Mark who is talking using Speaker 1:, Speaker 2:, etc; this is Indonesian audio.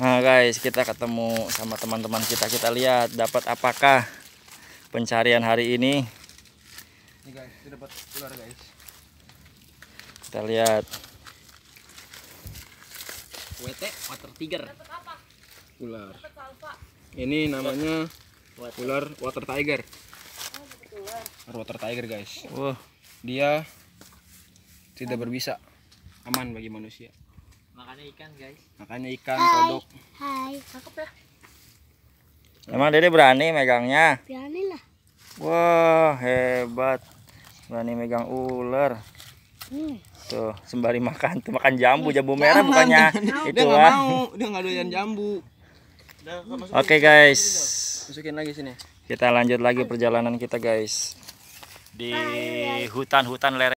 Speaker 1: Nah guys kita ketemu sama teman-teman kita kita lihat dapat apakah pencarian hari ini. Ini guys kita dapat ular guys. Kita lihat. WT water tiger. Ular. Ini namanya ular water tiger. Oh, ular water tiger guys. Wah. Dia tidak berbisa aman bagi manusia. Makannya ikan, guys. Makannya ikan hai, kodok. Hai. Cakep ya. Emang Dede berani megangnya? Berani lah. Wah, hebat. Berani megang ular. Hmm. Tuh, sembari makan tuh makan jambu, hmm. jambu merah bukannya itu dia lah. mau, dia enggak doyan jambu. Oke, okay, guys. Masukin lagi sini. Kita lanjut lagi perjalanan kita, guys. Di hutan-hutan lereng